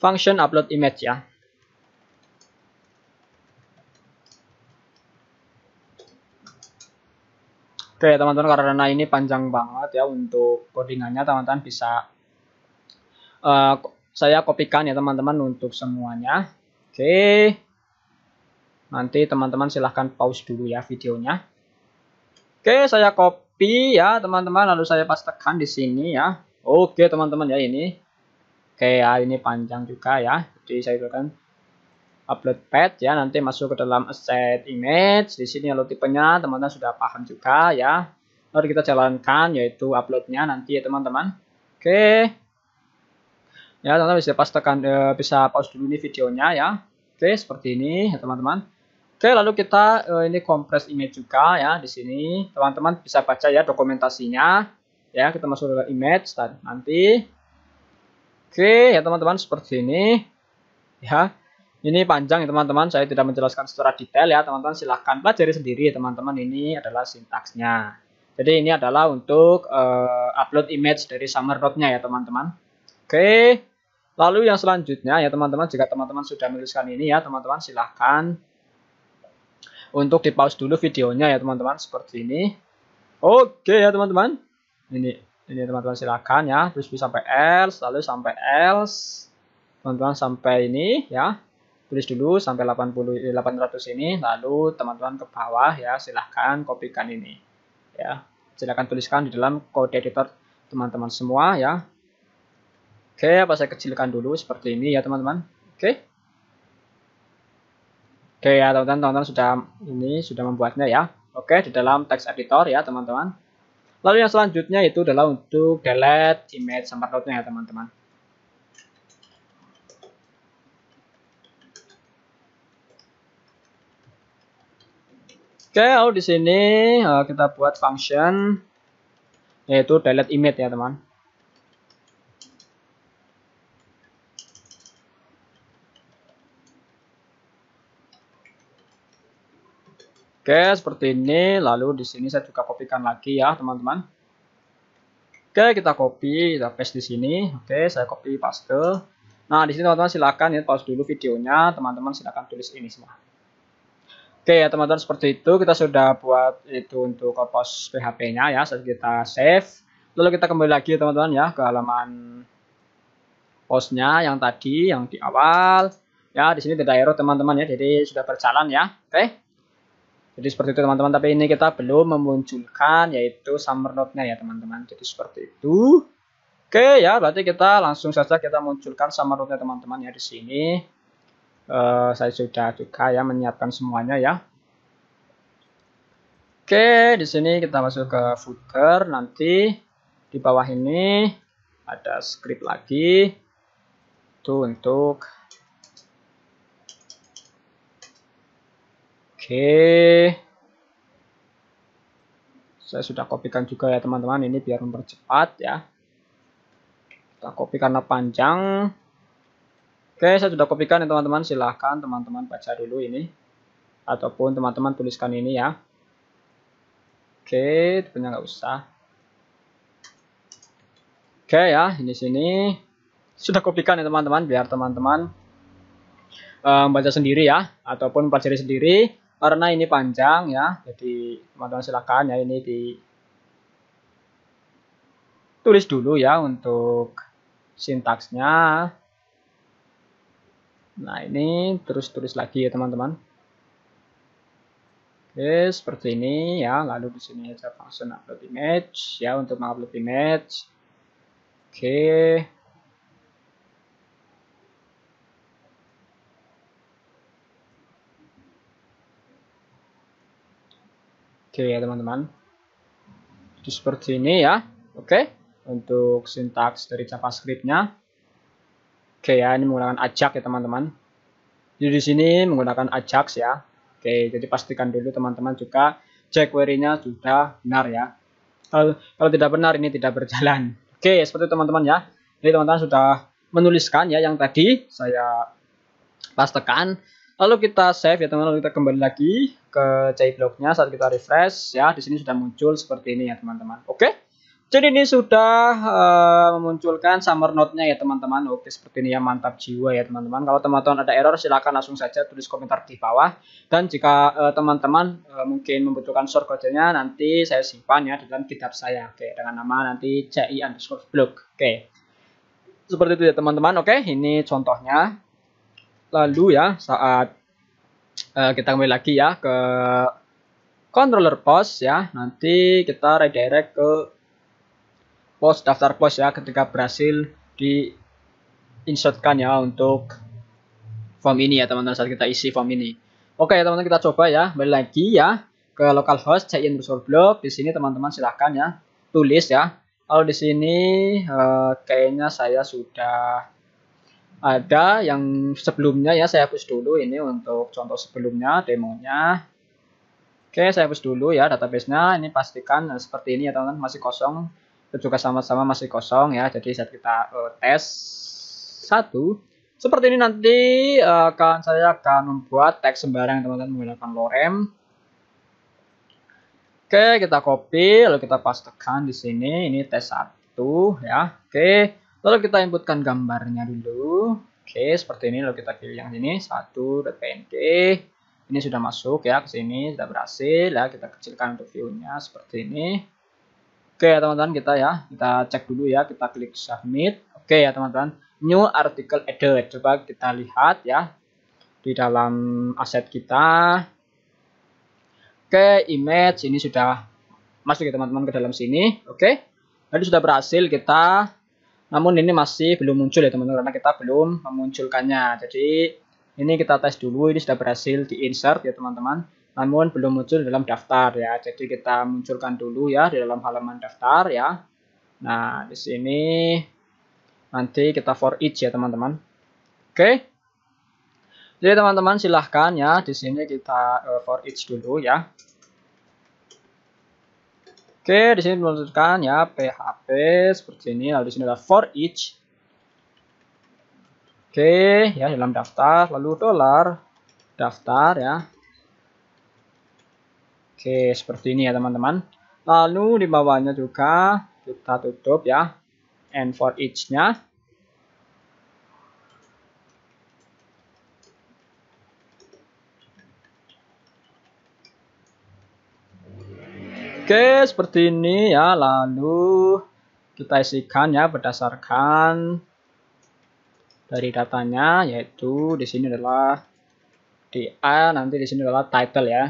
Function upload image ya. Oke, teman-teman karena ini panjang banget ya untuk codingannya, teman-teman bisa uh, saya kopikan ya teman-teman untuk semuanya. Oke. Nanti teman-teman silahkan pause dulu ya videonya. Oke, saya copy copy ya teman-teman lalu saya pas tekan di sini ya oke teman-teman ya ini oke ya ini panjang juga ya jadi saya tekan upload pad ya nanti masuk ke dalam set image di sini lalu tipenya teman-teman sudah paham juga ya lalu kita jalankan yaitu uploadnya nanti ya teman-teman oke ya teman-teman bisa pas tekan eh, bisa pause dulu ini videonya ya oke seperti ini ya teman-teman Oke, lalu kita eh, ini compress image juga ya di sini. Teman-teman bisa baca ya dokumentasinya. Ya, kita masuk ke image dan nanti. Oke, ya teman-teman seperti ini. Ya. Ini panjang ya teman-teman, saya tidak menjelaskan secara detail ya. Teman-teman silahkan pelajari sendiri teman-teman. Ini adalah sintaksnya. Jadi ini adalah untuk uh, upload image dari summer nya ya teman-teman. Oke. Lalu yang selanjutnya ya teman-teman, jika teman-teman sudah menuliskan ini ya teman-teman silahkan untuk di pause dulu videonya ya teman-teman seperti ini oke ya teman-teman ini ini teman-teman silakan ya terus bisa sampai else lalu sampai else teman-teman sampai ini ya tulis dulu sampai 80 800 eh, ini lalu teman-teman ke bawah ya silahkan kopikan ini ya silahkan tuliskan di dalam kode editor teman-teman semua ya oke apa saya kecilkan dulu seperti ini ya teman-teman oke Oke ya teman-teman, teman sudah ini sudah membuatnya ya. Oke, di dalam text editor ya teman-teman. Lalu yang selanjutnya itu adalah untuk delete image sampai node-nya ya teman-teman. Oke, lalu di sini eh, kita buat function yaitu delete image ya teman. Oke, seperti ini. Lalu di sini saya juga kopikan lagi ya, teman-teman. Oke, kita copy, kita paste di sini. Oke, saya copy paste. Nah, di sini teman-teman silakan ya pause dulu videonya, teman-teman silakan tulis ini semua. Oke ya teman-teman seperti itu kita sudah buat itu untuk kopos PHP-nya ya, kita save. Lalu kita kembali lagi teman-teman ya ke halaman postnya yang tadi yang di awal. Ya, di sini tidak error teman-teman ya, jadi sudah berjalan ya. Oke. Jadi seperti itu teman-teman, tapi ini kita belum memunculkan yaitu summer note-nya ya teman-teman. Jadi seperti itu. Oke ya, berarti kita langsung saja kita munculkan summer note-nya teman-teman ya di sini. Uh, saya sudah juga ya menyiapkan semuanya ya. Oke, di sini kita masuk ke footer nanti di bawah ini ada script lagi. Itu untuk Oke. Saya sudah kopikan juga ya teman-teman. Ini biar mempercepat ya. Kita copy karena panjang. Oke, saya sudah kopikan ya teman-teman. Silahkan teman-teman baca dulu ini. Ataupun teman-teman tuliskan ini ya. Oke, punya nggak usah. Oke ya, ini sini. Sudah kopikan ya teman-teman. Biar teman-teman membaca eh, um, sendiri ya ataupun pelajari sendiri karena ini panjang ya jadi teman-teman silakan ya ini di tulis dulu ya untuk sintaksnya nah ini terus tulis lagi ya teman-teman oke seperti ini ya lalu di sini ada function upload image ya untuk mengupload image oke Oke ya teman-teman. Jadi seperti ini ya. Oke. Untuk sintaks dari JavaScript-nya. Oke ya, ini menggunakan Ajax ya teman-teman. Jadi di sini menggunakan Ajax ya. Oke, jadi pastikan dulu teman-teman juga jQuery-nya sudah benar ya. Kalau, kalau tidak benar ini tidak berjalan. Oke, seperti teman-teman ya. Jadi teman-teman sudah menuliskan ya yang tadi saya pastikan. Lalu kita save ya teman-teman, kita kembali lagi ke CI blognya saat kita refresh ya. Di sini sudah muncul seperti ini ya teman-teman. Oke. Jadi ini sudah uh, memunculkan summer note-nya ya teman-teman. Oke, seperti ini ya mantap jiwa ya teman-teman. Kalau teman-teman ada error silahkan langsung saja tulis komentar di bawah. Dan jika eh, teman-teman uh, uh, mungkin membutuhkan short code-nya nanti saya simpan ya di dalam kitab saya. Oke, dengan nama nanti CI underscore blog. Oke. Seperti itu ya teman-teman. Oke, ini contohnya lalu ya saat uh, kita kembali lagi ya ke controller post ya nanti kita redirect ke post daftar post ya ketika berhasil di insertkan ya untuk form ini ya teman-teman saat kita isi form ini oke ya teman-teman kita coba ya kembali lagi ya ke localhost check-in browser blog di sini teman-teman silahkan ya tulis ya kalau di sini uh, kayaknya saya sudah ada yang sebelumnya ya saya hapus dulu ini untuk contoh sebelumnya demonya oke saya hapus dulu ya database nya ini pastikan seperti ini ya teman-teman masih kosong itu juga sama-sama masih kosong ya jadi saat kita uh, tes satu seperti ini nanti uh, akan saya akan membuat teks sembarang teman-teman menggunakan lorem oke kita copy lalu kita pastekan di sini ini tes satu ya oke Lalu kita inputkan gambarnya dulu. Oke, seperti ini. Lalu kita pilih yang sini, .png Ini sudah masuk ya ke sini, sudah berhasil. Ya, kita kecilkan untuk view seperti ini. Oke ya teman-teman kita ya, kita cek dulu ya. Kita klik submit. Oke ya teman-teman. New article added. Coba kita lihat ya di dalam aset kita. Oke, image ini sudah masuk ya teman-teman ke dalam sini. Oke. Tadi sudah berhasil kita namun ini masih belum muncul ya teman-teman karena kita belum memunculkannya. Jadi ini kita tes dulu, ini sudah berhasil di insert ya teman-teman. Namun belum muncul dalam daftar ya. Jadi kita munculkan dulu ya di dalam halaman daftar ya. Nah, di sini nanti kita for each ya teman-teman. Oke. Okay. Jadi teman-teman silahkan ya di sini kita uh, for each dulu ya. Oke, di sini melanjutkan ya PHP seperti ini. Lalu di sini ada for each. Oke, ya dalam daftar, lalu dolar daftar ya. Oke, seperti ini ya teman-teman. Lalu di bawahnya juga kita tutup ya. And for each-nya. Oke, seperti ini ya. Lalu kita isikan ya berdasarkan dari datanya yaitu di sini adalah di A nanti di sini adalah title ya.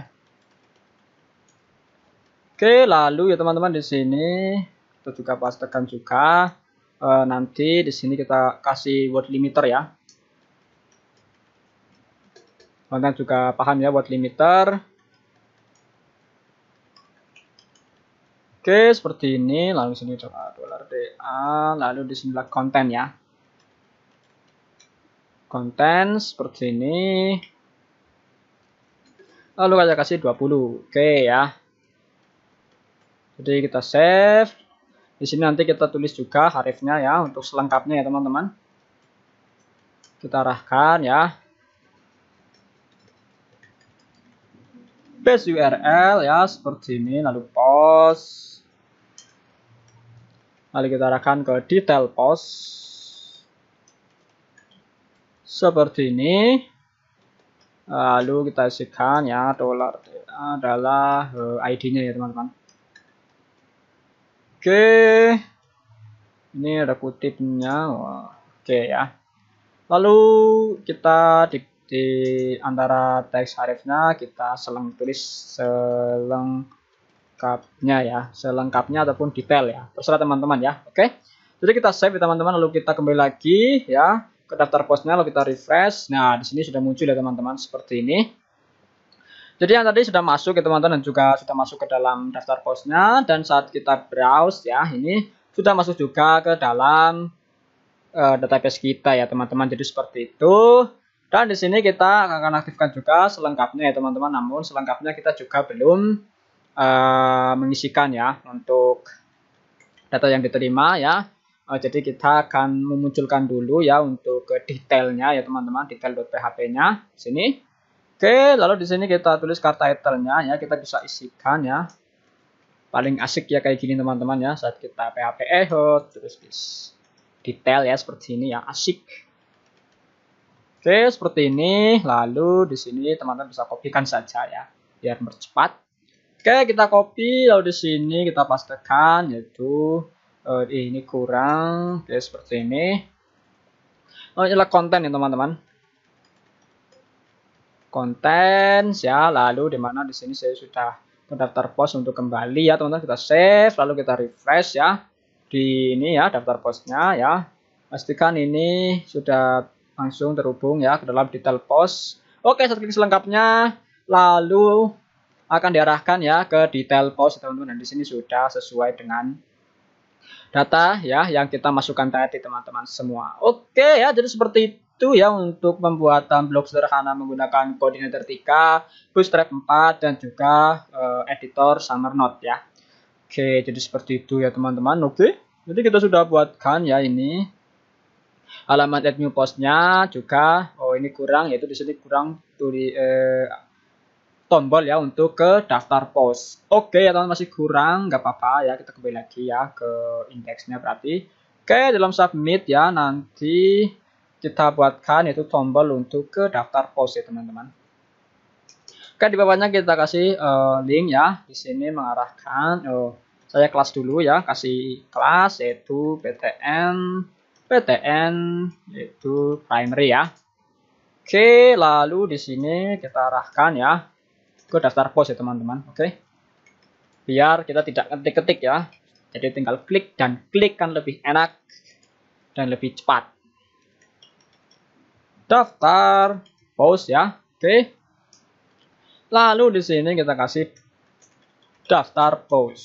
Oke, lalu ya teman-teman di sini kita juga pastikan juga e, nanti di sini kita kasih word limiter ya. teman juga paham ya word limiter. Oke, seperti ini. Lalu sini coba dolar DA, lalu di sinilah konten ya. Konten seperti ini. Lalu kita kasih 20. Oke ya. Jadi kita save. Di sini nanti kita tulis juga harifnya ya untuk selengkapnya ya teman-teman. Kita arahkan ya. paste URL ya seperti ini lalu post lalu kita arahkan ke detail post seperti ini lalu kita isikan ya dollar adalah eh, ID-nya ya teman-teman oke ini ada kutipnya oke ya lalu kita di di antara teks harifnya kita seleng tulis selengkapnya ya selengkapnya ataupun detail ya terserah teman-teman ya oke okay? jadi kita save ya teman-teman lalu kita kembali lagi ya ke daftar posnya lalu kita refresh nah di sini sudah muncul ya teman-teman seperti ini jadi yang tadi sudah masuk ya teman-teman dan juga sudah masuk ke dalam daftar posnya dan saat kita browse ya ini sudah masuk juga ke dalam uh, database kita ya teman-teman jadi seperti itu dan di sini kita akan aktifkan juga selengkapnya ya teman-teman. Namun selengkapnya kita juga belum uh, mengisikan ya untuk data yang diterima ya. Uh, jadi kita akan memunculkan dulu ya untuk ke detailnya ya teman-teman, detail.php-nya sini. Oke, lalu di sini kita tulis kata title-nya ya, kita bisa isikan ya. Paling asik ya kayak gini teman-teman ya, saat kita PHP echo oh, terus detail ya seperti ini ya, asik. Oke, seperti ini. Lalu di sini teman-teman bisa kopikan saja ya, biar mempercepat. Oke, kita copy. Lalu di sini kita pastikan yaitu uh, ini kurang. Oke, seperti ini. Oh, inilah konten ya teman-teman. Konten ya. Lalu di mana di sini saya sudah mendaftar post untuk kembali ya teman-teman. Kita save, lalu kita refresh ya. Di ini ya daftar postnya ya. Pastikan ini sudah langsung terhubung ya ke dalam detail pos. Oke, satu klik selengkapnya lalu akan diarahkan ya ke detail pos teman-teman. Dan di sini sudah sesuai dengan data ya yang kita masukkan tadi teman-teman semua. Oke ya, jadi seperti itu ya untuk pembuatan blog sederhana menggunakan koordinat vertika, bootstrap 4 dan juga uh, editor summer note ya. Oke, jadi seperti itu ya teman-teman. Oke. Jadi kita sudah buatkan ya ini alamat add new postnya juga oh ini kurang yaitu di sini kurang tuli eh, tombol ya untuk ke daftar post oke okay, ya teman masih kurang nggak apa-apa ya kita kembali lagi ya ke indeksnya berarti oke okay, dalam submit ya nanti kita buatkan yaitu tombol untuk ke daftar post ya teman-teman Oke di bawahnya kita kasih uh, link ya. Di sini mengarahkan oh, saya kelas dulu ya, kasih kelas yaitu PTN PTN yaitu primary ya. Oke, lalu di sini kita arahkan ya ke daftar pos ya teman-teman. Oke. Biar kita tidak ketik-ketik ya. Jadi tinggal klik dan klik kan lebih enak dan lebih cepat. Daftar pos ya. Oke. Lalu di sini kita kasih daftar pos.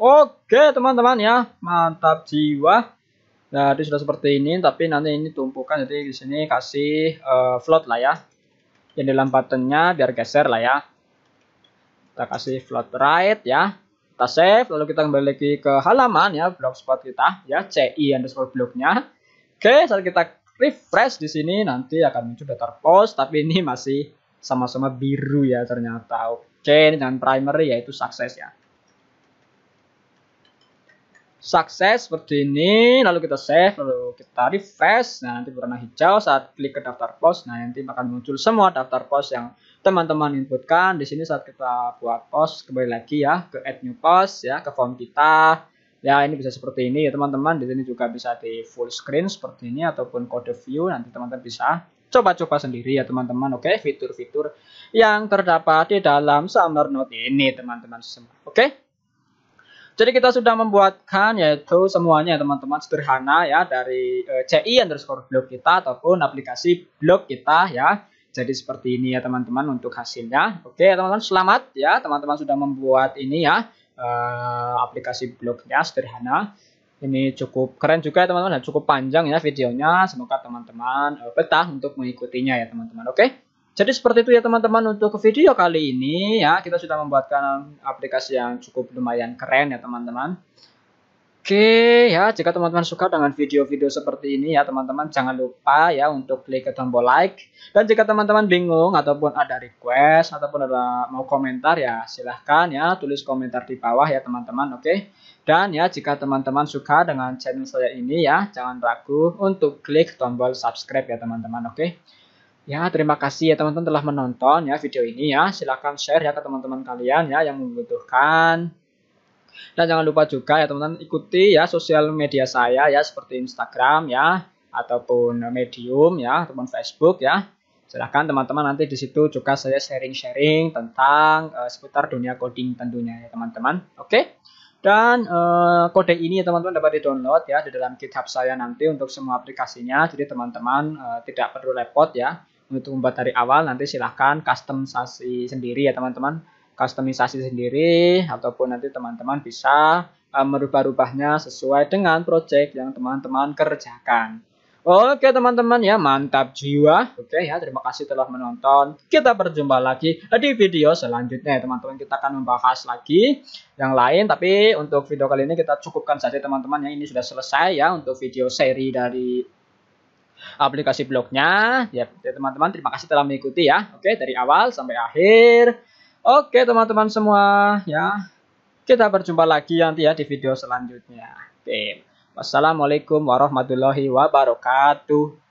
Oke, teman-teman ya. Mantap jiwa. Nah, itu sudah seperti ini, tapi nanti ini tumpukan, jadi di sini kasih uh, float lah ya. Yang dalam buttonnya biar geser lah ya. Kita kasih float right ya. Kita save, lalu kita kembali lagi ke halaman ya, blogspot kita ya, ci underscore blognya. Oke, saat kita refresh di sini, nanti akan muncul daftar post, tapi ini masih sama-sama biru ya ternyata. Oke, dengan primary yaitu sukses ya sukses seperti ini lalu kita save lalu kita refresh nah nanti warna hijau saat klik ke daftar pos nah nanti akan muncul semua daftar pos yang teman-teman inputkan di sini saat kita buat pos kembali lagi ya ke add new post ya ke form kita ya ini bisa seperti ini ya teman-teman di sini juga bisa di full screen seperti ini ataupun kode view nanti teman-teman bisa coba-coba sendiri ya teman-teman oke fitur-fitur yang terdapat di dalam Summer Note ini teman-teman semua oke jadi kita sudah membuatkan yaitu semuanya teman-teman sederhana ya dari e, eh, CI underscore blog kita ataupun aplikasi blog kita ya. Jadi seperti ini ya teman-teman untuk hasilnya. Oke teman-teman selamat ya teman-teman sudah membuat ini ya e, aplikasi blognya sederhana. Ini cukup keren juga ya teman-teman dan cukup panjang ya videonya. Semoga teman-teman e, betah untuk mengikutinya ya teman-teman. Oke. Jadi seperti itu ya teman-teman untuk video kali ini ya kita sudah membuatkan aplikasi yang cukup lumayan keren ya teman-teman. Oke ya jika teman-teman suka dengan video-video seperti ini ya teman-teman jangan lupa ya untuk klik ke tombol like dan jika teman-teman bingung ataupun ada request ataupun ada mau komentar ya silahkan ya tulis komentar di bawah ya teman-teman oke dan ya jika teman-teman suka dengan channel saya ini ya jangan ragu untuk klik tombol subscribe ya teman-teman oke. Ya, terima kasih ya teman-teman telah menonton ya video ini ya. Silahkan share ya ke teman-teman kalian ya yang membutuhkan. Dan jangan lupa juga ya teman-teman ikuti ya sosial media saya ya seperti Instagram ya ataupun Medium ya ataupun Facebook ya. Silahkan teman-teman nanti di situ juga saya sharing-sharing tentang uh, seputar dunia coding tentunya ya teman-teman. Oke. Dan uh, kode ini ya teman-teman dapat di-download ya di dalam GitHub saya nanti untuk semua aplikasinya. Jadi teman-teman uh, tidak perlu repot ya untuk membuat dari awal nanti silahkan customisasi sendiri ya teman-teman customisasi sendiri ataupun nanti teman-teman bisa uh, merubah-rubahnya sesuai dengan project yang teman-teman kerjakan Oke teman-teman ya mantap jiwa Oke ya terima kasih telah menonton Kita berjumpa lagi di video selanjutnya ya, teman-teman Kita akan membahas lagi yang lain Tapi untuk video kali ini kita cukupkan saja teman-teman ya Ini sudah selesai ya untuk video seri dari aplikasi blognya. Ya, ya, teman-teman terima kasih telah mengikuti ya. Oke, dari awal sampai akhir. Oke, teman-teman semua ya. Kita berjumpa lagi nanti ya di video selanjutnya. Oke. Wassalamualaikum warahmatullahi wabarakatuh.